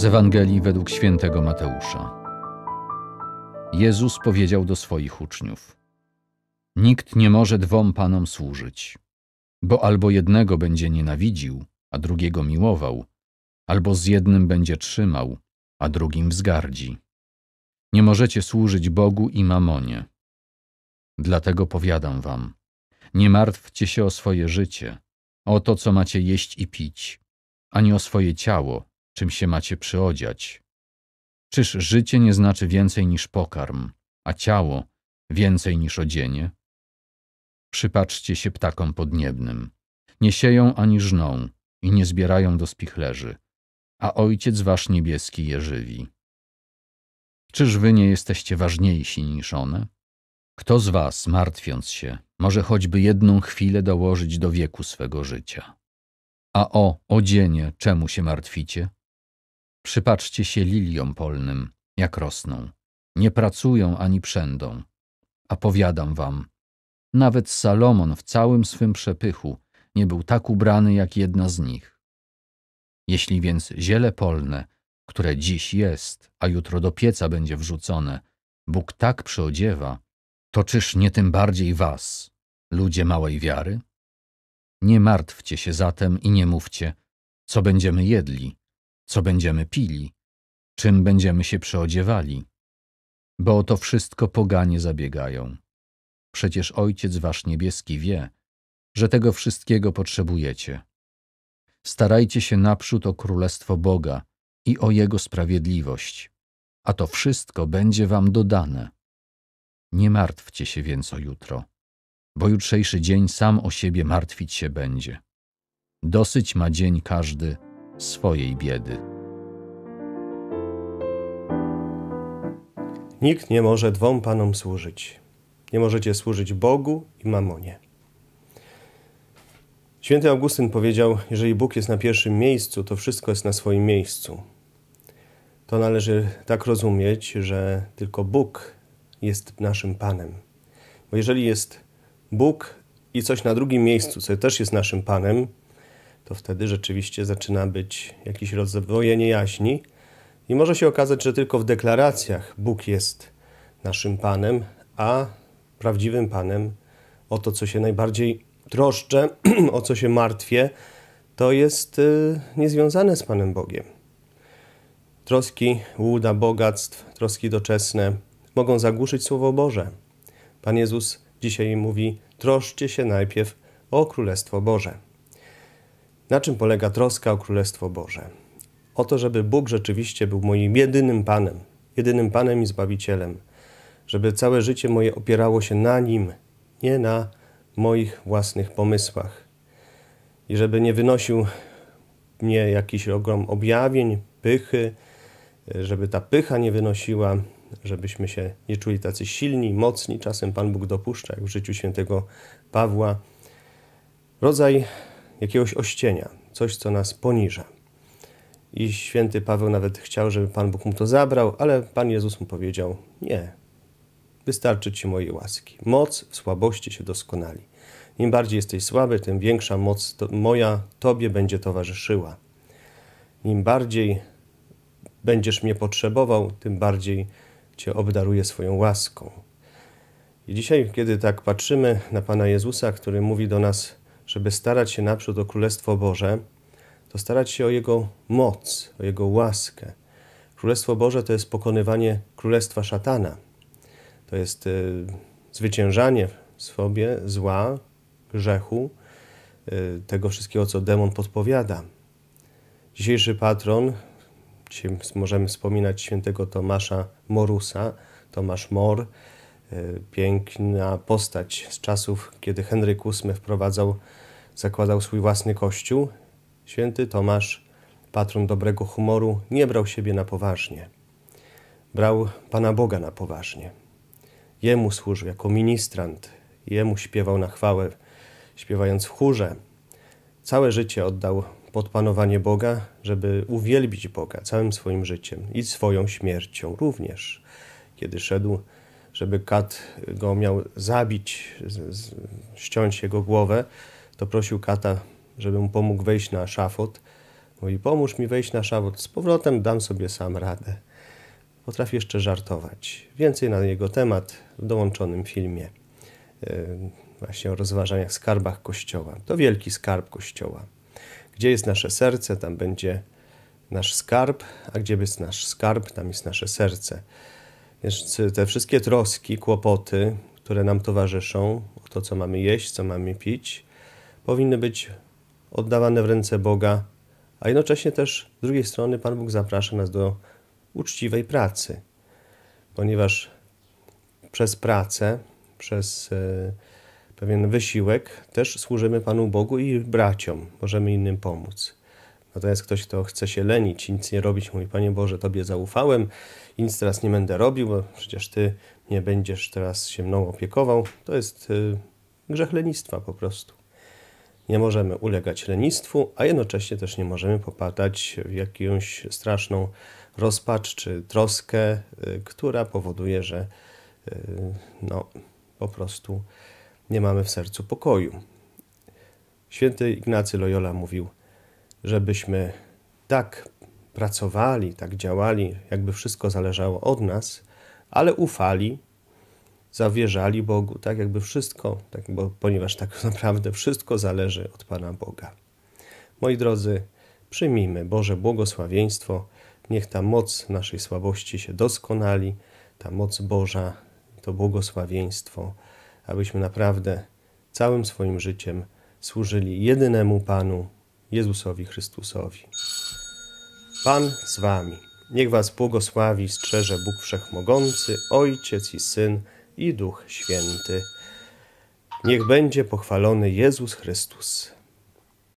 Z Ewangelii według świętego Mateusza. Jezus powiedział do swoich uczniów: Nikt nie może dwom panom służyć, bo albo jednego będzie nienawidził, a drugiego miłował, albo z jednym będzie trzymał, a drugim wzgardzi. Nie możecie służyć Bogu i mamonie. Dlatego powiadam wam: nie martwcie się o swoje życie, o to, co macie jeść i pić, ani o swoje ciało, czym się macie przyodziać. Czyż życie nie znaczy więcej niż pokarm, a ciało więcej niż odzienie? Przypatrzcie się ptakom podniebnym. Nie sieją ani żną i nie zbierają do spichlerzy, a Ojciec Wasz Niebieski je żywi. Czyż Wy nie jesteście ważniejsi niż one? Kto z Was, martwiąc się, może choćby jedną chwilę dołożyć do wieku swego życia? A o odzienie czemu się martwicie? Przypatrzcie się liliom polnym, jak rosną. Nie pracują ani przędą. A powiadam wam, nawet Salomon w całym swym przepychu nie był tak ubrany jak jedna z nich. Jeśli więc ziele polne, które dziś jest, a jutro do pieca będzie wrzucone, Bóg tak przyodziewa, to czyż nie tym bardziej was, ludzie małej wiary? Nie martwcie się zatem i nie mówcie, co będziemy jedli, co będziemy pili, czym będziemy się przeodziewali? Bo o to wszystko poganie zabiegają. Przecież Ojciec Wasz Niebieski wie, że tego wszystkiego potrzebujecie. Starajcie się naprzód o Królestwo Boga i o Jego sprawiedliwość, a to wszystko będzie Wam dodane. Nie martwcie się więc o jutro, bo jutrzejszy dzień sam o siebie martwić się będzie. Dosyć ma dzień każdy swojej biedy. Nikt nie może dwom panom służyć. Nie możecie służyć Bogu i mamonie. Święty Augustyn powiedział: Jeżeli Bóg jest na pierwszym miejscu, to wszystko jest na swoim miejscu. To należy tak rozumieć, że tylko Bóg jest naszym Panem. Bo jeżeli jest Bóg i coś na drugim miejscu, co też jest naszym Panem, to wtedy rzeczywiście zaczyna być jakiś rodzaj niejaśni i może się okazać, że tylko w deklaracjach Bóg jest naszym Panem, a prawdziwym Panem o to, co się najbardziej troszczę, o co się martwię, to jest y, niezwiązane z Panem Bogiem. Troski, łuda, bogactw, troski doczesne mogą zagłuszyć Słowo Boże. Pan Jezus dzisiaj mówi: troszcie się najpierw o Królestwo Boże. Na czym polega troska o Królestwo Boże? O to, żeby Bóg rzeczywiście był moim jedynym Panem, jedynym Panem i Zbawicielem, żeby całe życie moje opierało się na Nim, nie na moich własnych pomysłach. I żeby nie wynosił mnie jakiś ogrom objawień, pychy, żeby ta pycha nie wynosiła, żebyśmy się nie czuli tacy silni, mocni. Czasem Pan Bóg dopuszcza, jak w życiu świętego Pawła. Rodzaj jakiegoś ościenia, coś, co nas poniża. I święty Paweł nawet chciał, żeby Pan Bóg mu to zabrał, ale Pan Jezus mu powiedział: Nie, wystarczy ci mojej łaski. Moc w słabości się doskonali. Im bardziej jesteś słaby, tym większa moc to, moja Tobie będzie towarzyszyła. Im bardziej będziesz mnie potrzebował, tym bardziej Cię obdaruję swoją łaską. I dzisiaj, kiedy tak patrzymy na Pana Jezusa, który mówi do nas, żeby starać się naprzód o Królestwo Boże, to starać się o Jego moc, o Jego łaskę. Królestwo Boże to jest pokonywanie królestwa szatana. To jest y, zwyciężanie w sobie zła, grzechu, y, tego wszystkiego, co demon podpowiada. Dzisiejszy patron, dzisiaj możemy wspominać świętego Tomasza Morusa, Tomasz Mor, E, piękna postać z czasów, kiedy Henryk VIII wprowadzał, zakładał swój własny kościół. Święty Tomasz, patron dobrego humoru, nie brał siebie na poważnie. Brał Pana Boga na poważnie. Jemu służył jako ministrant, jemu śpiewał na chwałę, śpiewając w chórze. Całe życie oddał pod panowanie Boga, żeby uwielbić Boga całym swoim życiem i swoją śmiercią również, kiedy szedł żeby kat go miał zabić, z, z, ściąć jego głowę, to prosił kata, żeby mu pomógł wejść na szafot. Mówi, pomóż mi wejść na szafot, z powrotem dam sobie sam radę. Potrafi jeszcze żartować. Więcej na jego temat w dołączonym filmie. E, właśnie o rozważaniach skarbach Kościoła. To wielki skarb Kościoła. Gdzie jest nasze serce, tam będzie nasz skarb, a gdzie jest nasz skarb, tam jest nasze serce te wszystkie troski, kłopoty, które nam towarzyszą, to co mamy jeść, co mamy pić, powinny być oddawane w ręce Boga, a jednocześnie też z drugiej strony Pan Bóg zaprasza nas do uczciwej pracy, ponieważ przez pracę, przez e, pewien wysiłek też służymy Panu Bogu i braciom, możemy innym pomóc. Natomiast ktoś, kto chce się lenić i nic nie robić, mówi: Panie Boże, Tobie zaufałem i nic teraz nie będę robił, bo przecież Ty nie będziesz teraz się mną opiekował. To jest y, grzech lenistwa po prostu. Nie możemy ulegać lenistwu, a jednocześnie też nie możemy popadać w jakąś straszną rozpacz czy troskę, y, która powoduje, że y, no, po prostu nie mamy w sercu pokoju. Święty Ignacy Loyola mówił: żebyśmy tak pracowali, tak działali, jakby wszystko zależało od nas, ale ufali, zawierzali Bogu, tak jakby wszystko, tak, bo, ponieważ tak naprawdę wszystko zależy od Pana Boga. Moi drodzy, przyjmijmy Boże błogosławieństwo, niech ta moc naszej słabości się doskonali, ta moc Boża, to błogosławieństwo, abyśmy naprawdę całym swoim życiem służyli jedynemu Panu, Jezusowi Chrystusowi. Pan z wami. Niech was błogosławi i strzeże Bóg Wszechmogący, Ojciec i Syn i Duch Święty. Niech będzie pochwalony Jezus Chrystus.